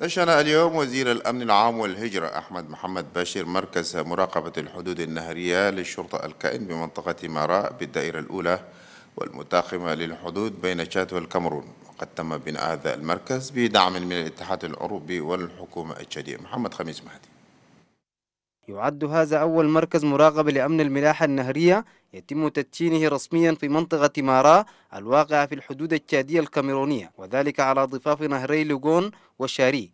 دشن اليوم وزير الأمن العام والهجرة أحمد محمد باشر مركز مراقبة الحدود النهرية للشرطة الكائن بمنطقة ماراء بالدائرة الأولى والمتاقمة للحدود بين تشاد والكامرون وقد تم بناء هذا المركز بدعم من الاتحاد الأوروبي والحكومة التشادية محمد خميس مهدي يعد هذا أول مركز مراقبة لأمن الملاحة النهرية يتم تدشينه رسميا في منطقة مارا الواقعة في الحدود التشادية الكاميرونية وذلك على ضفاف نهري لوغون وشاري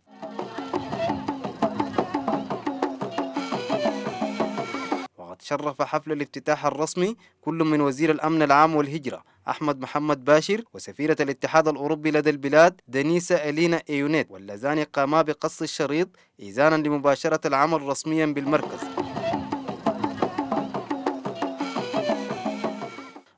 وقد شرف حفل الافتتاح الرسمي كل من وزير الأمن العام والهجرة أحمد محمد باشر وسفيرة الاتحاد الأوروبي لدى البلاد دنيسة ألينا إيونيت واللذان قاما بقص الشريط إيزانا لمباشرة العمل رسميا بالمركز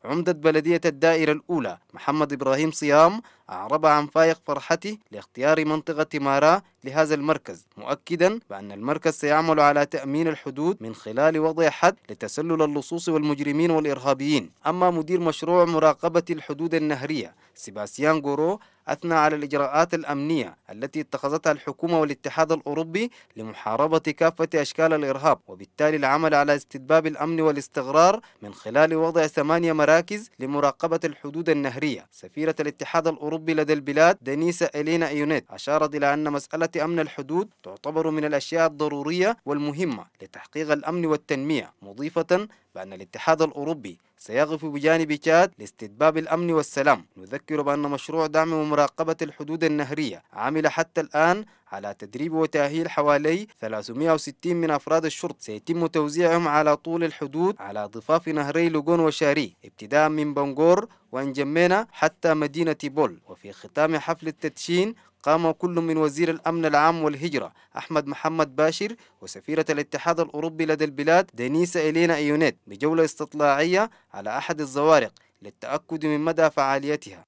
عمدة بلدية الدائرة الأولى محمد إبراهيم صيام أعرب عن فائق فرحته لاختيار منطقة مارا لهذا المركز مؤكدا بأن المركز سيعمل على تأمين الحدود من خلال وضع حد لتسلل اللصوص والمجرمين والإرهابيين أما مدير مشروع مراقبة الحدود النهرية سيباسيان غورو أثنى على الإجراءات الأمنية التي اتخذتها الحكومة والاتحاد الأوروبي لمحاربة كافة أشكال الإرهاب وبالتالي العمل على استتباب الأمن والاستقرار من خلال وضع ثمانية مراكز لمراقبة الحدود النهرية سفيرة الاتحاد الأوروبي لدى البلاد دنيسة إلينا إيونيت أشارت إلى أن مسألة أمن الحدود تعتبر من الأشياء الضرورية والمهمة لتحقيق الأمن والتنمية مضيفة بأن الاتحاد الأوروبي سيقف بجانب تشاد لاستتباب الأمن والسلام نذكر بأن مشروع دعم ومراقبة الحدود النهرية عمل حتى الآن على تدريب وتأهيل حوالي 360 من أفراد الشرطة سيتم توزيعهم على طول الحدود على ضفاف نهري لوغون وشاري ابتداء من بنغور وانجمينا حتى مدينة بول وفي ختام حفل التدشين قام كل من وزير الأمن العام والهجرة أحمد محمد باشر وسفيرة الاتحاد الأوروبي لدى البلاد دينيسا إلينا إيونيت بجولة استطلاعية على أحد الزوارق للتأكد من مدى فعاليتها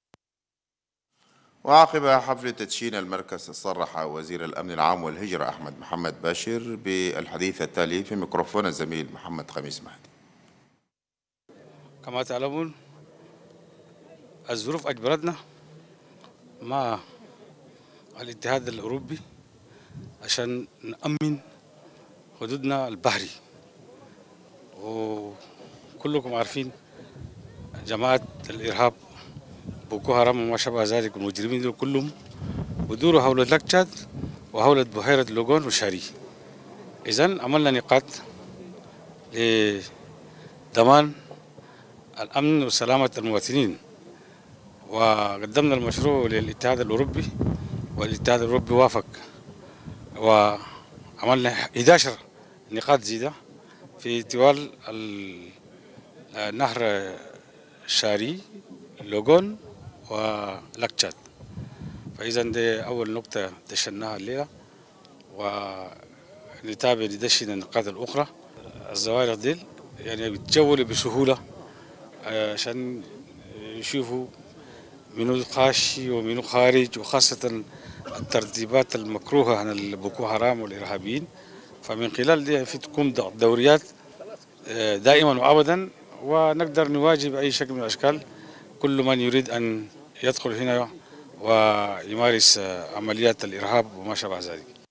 وعقب حفل تدشين المركز صرح وزير الأمن العام والهجرة أحمد محمد باشر بالحديث التالي في ميكروفون الزميل محمد خميس مهدي كما تعلمون الظروف أجبرتنا ما الاتحاد الأوروبي عشان نأمن حدودنا البحري وكلكم عارفين جماعة الإرهاب بوكو حرام وما شابه ذلك المجرمين دول كلهم بدوروا حول لك وحول بحيرة لوغون وشاري إذا عملنا نقاط لضمان الأمن وسلامة المواطنين وقدمنا المشروع للاتحاد الأوروبي والاتحاد الاوروبي وافق وعملنا 11 نقاط زيده في طوال النهر شاري لوغون ولاكتشاد فاذا دي اول نقطه دشناها الليله ونتابع ندشن النقاط الاخرى الزوارق ديل يعني بتجولوا بسهوله آه، عشان يشوفوا من خاشي ومن الخارج وخاصة الترتيبات المكروهة عن البوكو حرام والإرهابيين فمن خلال دي في تقوم دوريات آه، دائما وأبدا ونقدر نواجه بأي شكل من الأشكال كل من يريد أن يدخل هنا ويمارس عمليات الإرهاب وما شابه ذلك